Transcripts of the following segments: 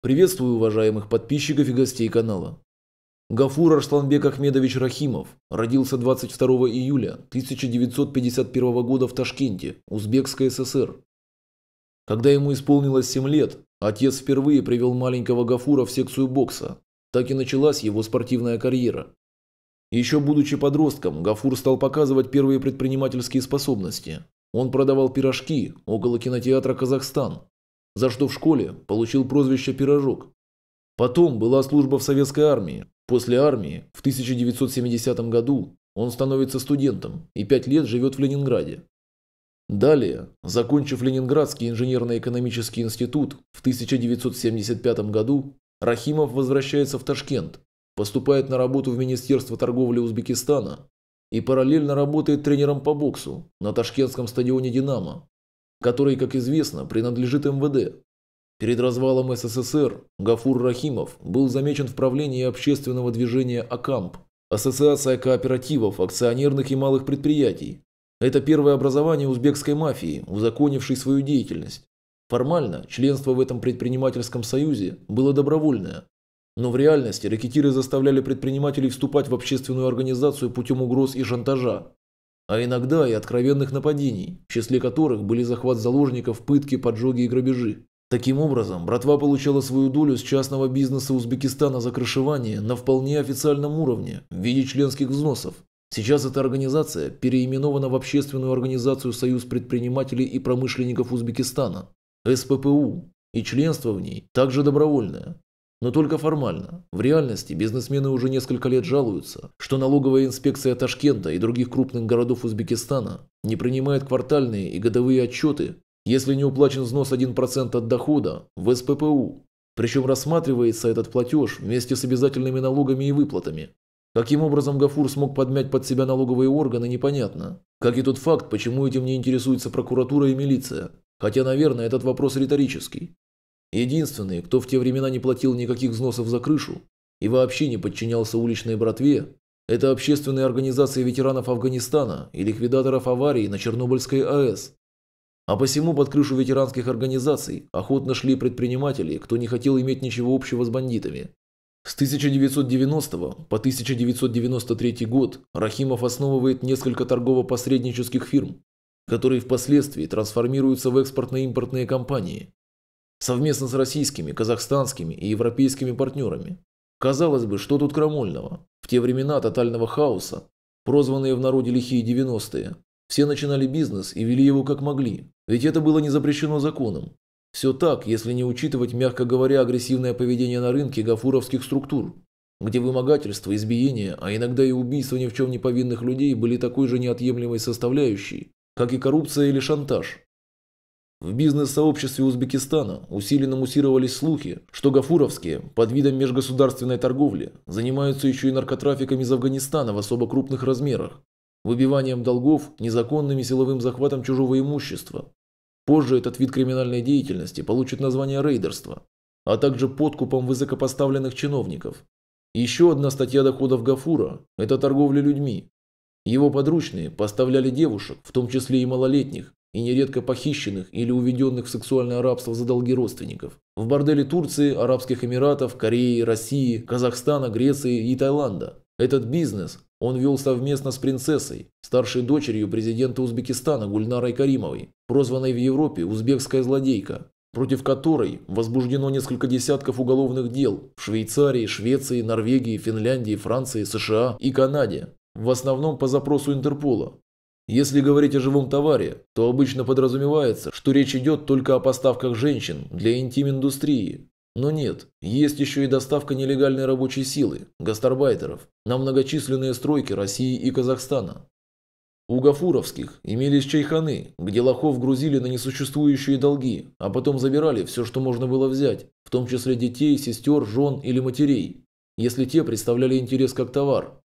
Приветствую уважаемых подписчиков и гостей канала. Гафур Арсланбек Ахмедович Рахимов родился 22 июля 1951 года в Ташкенте, Узбекской ССР. Когда ему исполнилось 7 лет, отец впервые привел маленького Гафура в секцию бокса. Так и началась его спортивная карьера. Еще будучи подростком, Гафур стал показывать первые предпринимательские способности. Он продавал пирожки около кинотеатра «Казахстан», за что в школе получил прозвище «Пирожок». Потом была служба в советской армии. После армии в 1970 году он становится студентом и пять лет живет в Ленинграде. Далее, закончив Ленинградский инженерно-экономический институт в 1975 году, Рахимов возвращается в Ташкент, поступает на работу в Министерство торговли Узбекистана и параллельно работает тренером по боксу на ташкентском стадионе «Динамо», который, как известно, принадлежит МВД. Перед развалом СССР Гафур Рахимов был замечен в правлении общественного движения АКАМП – Ассоциация кооперативов, акционерных и малых предприятий. Это первое образование узбекской мафии, узаконившей свою деятельность. Формально членство в этом предпринимательском союзе было добровольное. Но в реальности ракетиры заставляли предпринимателей вступать в общественную организацию путем угроз и шантажа а иногда и откровенных нападений, в числе которых были захват заложников, пытки, поджоги и грабежи. Таким образом, братва получала свою долю с частного бизнеса Узбекистана за крышевание на вполне официальном уровне в виде членских взносов. Сейчас эта организация переименована в Общественную организацию Союз предпринимателей и промышленников Узбекистана, СППУ, и членство в ней также добровольное. Но только формально. В реальности бизнесмены уже несколько лет жалуются, что налоговая инспекция Ташкента и других крупных городов Узбекистана не принимает квартальные и годовые отчеты, если не уплачен взнос 1% от дохода в СППУ. Причем рассматривается этот платеж вместе с обязательными налогами и выплатами. Каким образом Гафур смог подмять под себя налоговые органы, непонятно. Как и тот факт, почему этим не интересуется прокуратура и милиция. Хотя, наверное, этот вопрос риторический. Единственный, кто в те времена не платил никаких взносов за крышу и вообще не подчинялся уличной братве, это общественные организации ветеранов Афганистана и ликвидаторов аварии на Чернобыльской АЭС. А посему под крышу ветеранских организаций охотно шли предприниматели, кто не хотел иметь ничего общего с бандитами. С 1990 по 1993 год Рахимов основывает несколько торгово-посреднических фирм, которые впоследствии трансформируются в экспортно-импортные компании совместно с российскими, казахстанскими и европейскими партнерами. Казалось бы, что тут крамольного? В те времена тотального хаоса, прозванные в народе лихие 90-е, все начинали бизнес и вели его как могли, ведь это было не запрещено законом. Все так, если не учитывать, мягко говоря, агрессивное поведение на рынке гафуровских структур, где вымогательство, избиение, а иногда и убийство ни в чем не повинных людей были такой же неотъемлемой составляющей, как и коррупция или шантаж. В бизнес-сообществе Узбекистана усиленно муссировались слухи, что гафуровские, под видом межгосударственной торговли, занимаются еще и наркотрафиком из Афганистана в особо крупных размерах, выбиванием долгов, незаконным и силовым захватом чужого имущества. Позже этот вид криминальной деятельности получит название рейдерства, а также подкупом высокопоставленных чиновников. Еще одна статья доходов Гафура – это торговля людьми. Его подручные поставляли девушек, в том числе и малолетних, и нередко похищенных или уведенных в сексуальное рабство за долги родственников. В борделе Турции, Арабских Эмиратов, Кореи, России, Казахстана, Греции и Таиланда. Этот бизнес он вел совместно с принцессой, старшей дочерью президента Узбекистана Гульнарой Каримовой, прозванной в Европе «узбекская злодейка», против которой возбуждено несколько десятков уголовных дел в Швейцарии, Швеции, Норвегии, Финляндии, Франции, США и Канаде, в основном по запросу Интерпола. Если говорить о живом товаре, то обычно подразумевается, что речь идет только о поставках женщин для интим-индустрии. Но нет, есть еще и доставка нелегальной рабочей силы, гастарбайтеров, на многочисленные стройки России и Казахстана. У Гафуровских имелись чайханы, где лохов грузили на несуществующие долги, а потом забирали все, что можно было взять, в том числе детей, сестер, жен или матерей, если те представляли интерес как товар.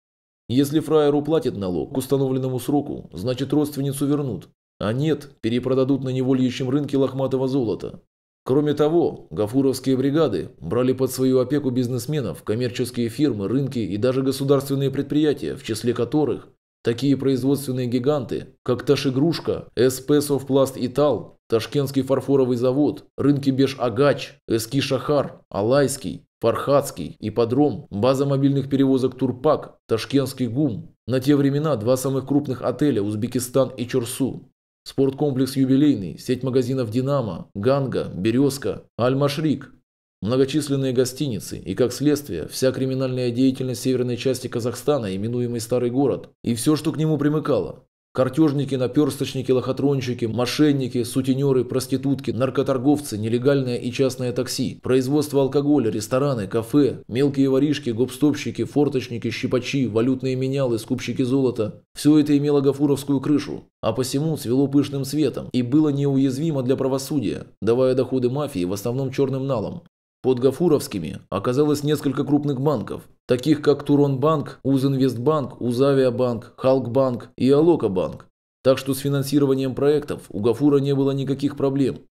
Если фраеру платят налог к установленному сроку, значит родственницу вернут. А нет, перепродадут на невольничьем рынке лохматого золота. Кроме того, гафуровские бригады брали под свою опеку бизнесменов, коммерческие фирмы, рынки и даже государственные предприятия, в числе которых такие производственные гиганты, как Ташигрушка, СП Совпласт Итал, Ташкентский фарфоровый завод, рынки Беш-Агач, Эски-Шахар, Алайский, Фархадский, Ипподром, база мобильных перевозок Турпак, Ташкентский ГУМ. На те времена два самых крупных отеля «Узбекистан» и Чорсу, Спорткомплекс «Юбилейный», сеть магазинов «Динамо», «Ганга», «Березка», «Аль-Машрик», многочисленные гостиницы и, как следствие, вся криминальная деятельность северной части Казахстана, именуемый Старый город, и все, что к нему примыкало. Картежники, наперсточники, лохотронщики, мошенники, сутенеры, проститутки, наркоторговцы, нелегальное и частное такси, производство алкоголя, рестораны, кафе, мелкие воришки, гопстопщики, форточники, щипачи, валютные менялы, скупщики золота. Все это имело гафуровскую крышу, а посему цвело пышным светом и было неуязвимо для правосудия, давая доходы мафии в основном черным налом. Под Гафуровскими оказалось несколько крупных банков, таких как Туронбанк, Узинвестбанк, Узавиабанк, Халкбанк и Алокабанк. Так что с финансированием проектов у Гафура не было никаких проблем.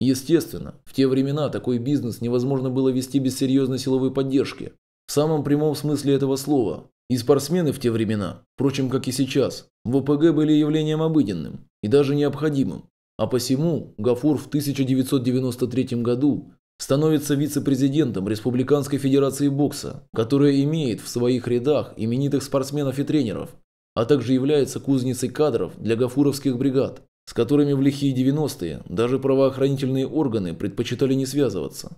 Естественно, в те времена такой бизнес невозможно было вести без серьезной силовой поддержки. В самом прямом смысле этого слова. И спортсмены в те времена, впрочем, как и сейчас, в ОПГ были явлением обыденным и даже необходимым. А посему Гафур в 1993 году становится вице-президентом Республиканской Федерации бокса, которая имеет в своих рядах именитых спортсменов и тренеров, а также является кузницей кадров для гафуровских бригад, с которыми в лихие 90-е даже правоохранительные органы предпочитали не связываться.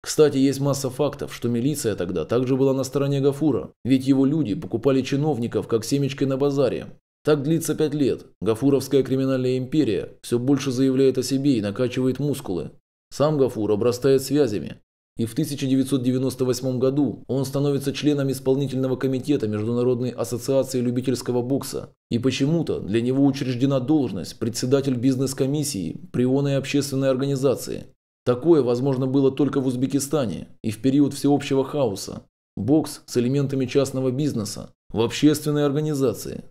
Кстати, есть масса фактов, что милиция тогда также была на стороне Гафура, ведь его люди покупали чиновников как семечки на базаре. Так длится пять лет. Гафуровская криминальная империя все больше заявляет о себе и накачивает мускулы, сам Гафур обрастает связями, и в 1998 году он становится членом исполнительного комитета Международной ассоциации любительского бокса. И почему-то для него учреждена должность председатель бизнес-комиссии при ООН общественной организации. Такое возможно было только в Узбекистане и в период всеобщего хаоса. Бокс с элементами частного бизнеса в общественной организации.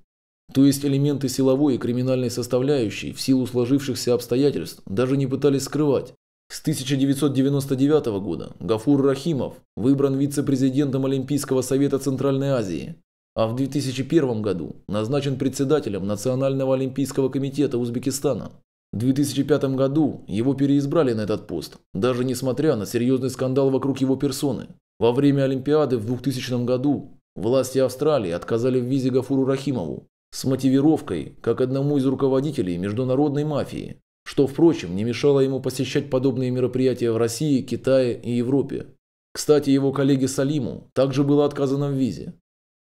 То есть элементы силовой и криминальной составляющей в силу сложившихся обстоятельств даже не пытались скрывать, с 1999 года Гафур Рахимов выбран вице-президентом Олимпийского совета Центральной Азии, а в 2001 году назначен председателем Национального олимпийского комитета Узбекистана. В 2005 году его переизбрали на этот пост, даже несмотря на серьезный скандал вокруг его персоны. Во время Олимпиады в 2000 году власти Австралии отказали в визе Гафуру Рахимову с мотивировкой как одному из руководителей международной мафии что, впрочем, не мешало ему посещать подобные мероприятия в России, Китае и Европе. Кстати, его коллеге Салиму также было отказано в визе.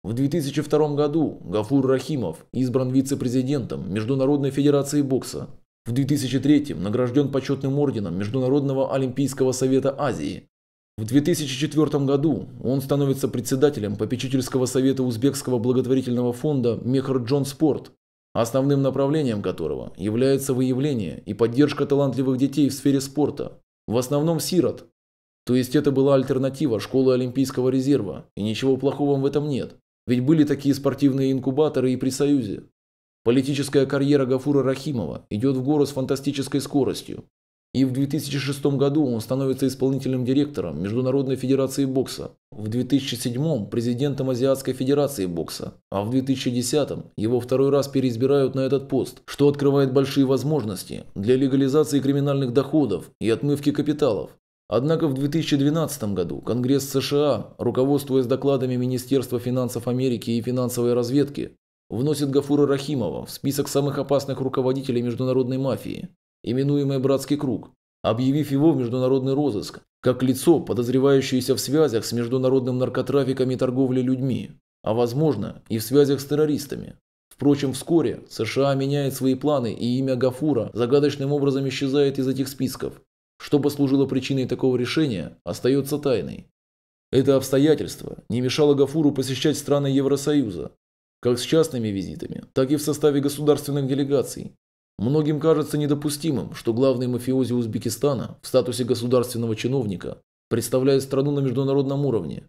В 2002 году Гафур Рахимов избран вице-президентом Международной Федерации Бокса. В 2003 награжден почетным орденом Международного Олимпийского Совета Азии. В 2004 году он становится председателем попечительского совета Узбекского благотворительного фонда «Мехр Джон Спорт», основным направлением которого является выявление и поддержка талантливых детей в сфере спорта, в основном сирот. То есть это была альтернатива школы Олимпийского резерва, и ничего плохого в этом нет, ведь были такие спортивные инкубаторы и при Союзе. Политическая карьера Гафура Рахимова идет в гору с фантастической скоростью, и в 2006 году он становится исполнительным директором Международной Федерации Бокса, в 2007 – президентом Азиатской Федерации Бокса, а в 2010 его второй раз переизбирают на этот пост, что открывает большие возможности для легализации криминальных доходов и отмывки капиталов. Однако в 2012 году Конгресс США, руководствуясь докладами Министерства финансов Америки и финансовой разведки, вносит Гафура Рахимова в список самых опасных руководителей международной мафии именуемое «Братский круг», объявив его в международный розыск, как лицо, подозревающееся в связях с международным наркотрафиком и торговлей людьми, а возможно и в связях с террористами. Впрочем, вскоре США меняет свои планы и имя Гафура загадочным образом исчезает из этих списков. Что послужило причиной такого решения, остается тайной. Это обстоятельство не мешало Гафуру посещать страны Евросоюза, как с частными визитами, так и в составе государственных делегаций, Многим кажется недопустимым, что главный мафиози Узбекистана в статусе государственного чиновника представляет страну на международном уровне.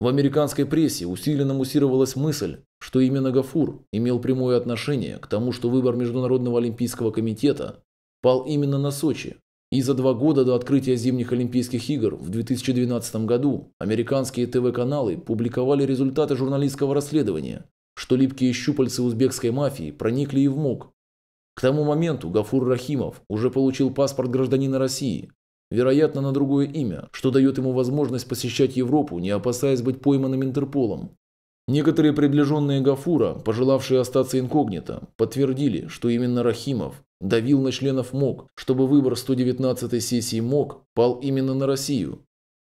В американской прессе усиленно муссировалась мысль, что именно Гафур имел прямое отношение к тому, что выбор Международного олимпийского комитета пал именно на Сочи. И за два года до открытия зимних Олимпийских игр в 2012 году американские ТВ-каналы публиковали результаты журналистского расследования, что липкие щупальцы узбекской мафии проникли и в МОК, к тому моменту Гафур Рахимов уже получил паспорт гражданина России, вероятно, на другое имя, что дает ему возможность посещать Европу, не опасаясь быть пойманным Интерполом. Некоторые приближенные Гафура, пожелавшие остаться инкогнито, подтвердили, что именно Рахимов давил на членов МОК, чтобы выбор 119-й сессии МОК пал именно на Россию.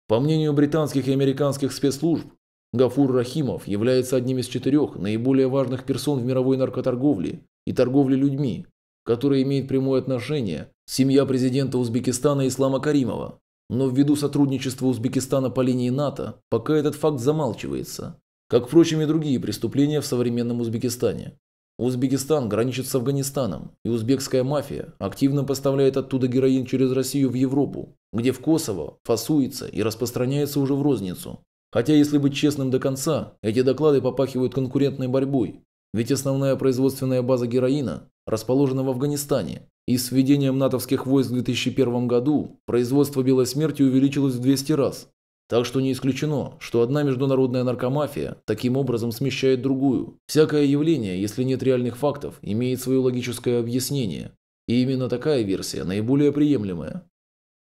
По мнению британских и американских спецслужб, Гафур Рахимов является одним из четырех наиболее важных персон в мировой наркоторговле и торговле людьми, которая имеет прямое отношение семья президента Узбекистана Ислама Каримова. Но ввиду сотрудничества Узбекистана по линии НАТО, пока этот факт замалчивается, как, впрочем, и другие преступления в современном Узбекистане. Узбекистан граничит с Афганистаном, и узбекская мафия активно поставляет оттуда героин через Россию в Европу, где в Косово фасуется и распространяется уже в розницу. Хотя, если быть честным до конца, эти доклады попахивают конкурентной борьбой, ведь основная производственная база героина расположена в Афганистане, и с введением натовских войск в 2001 году производство белой смерти увеличилось в 200 раз. Так что не исключено, что одна международная наркомафия таким образом смещает другую. Всякое явление, если нет реальных фактов, имеет свое логическое объяснение. И именно такая версия наиболее приемлемая.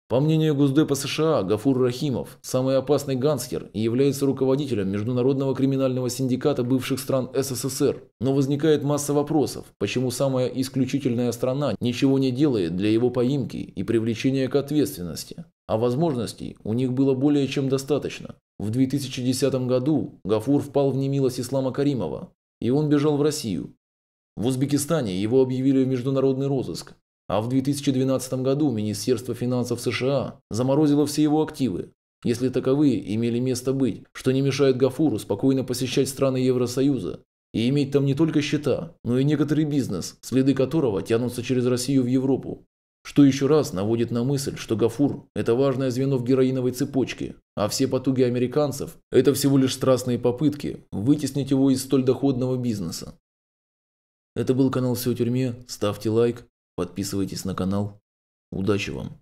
По мнению Госдепа США, Гафур Рахимов – самый опасный гангстер и является руководителем международного криминального синдиката бывших стран СССР. Но возникает масса вопросов, почему самая исключительная страна ничего не делает для его поимки и привлечения к ответственности. А возможностей у них было более чем достаточно. В 2010 году Гафур впал в немилость Ислама Каримова, и он бежал в Россию. В Узбекистане его объявили в международный розыск, а в 2012 году Министерство финансов США заморозило все его активы, если таковые имели место быть, что не мешает Гафуру спокойно посещать страны Евросоюза и иметь там не только счета, но и некоторый бизнес, следы которого тянутся через Россию в Европу. Что еще раз наводит на мысль, что Гафур – это важное звено в героиновой цепочке, а все потуги американцев – это всего лишь страстные попытки вытеснить его из столь доходного бизнеса. Это был канал «Все о тюрьме». Ставьте лайк, Подписывайтесь на канал. Удачи вам!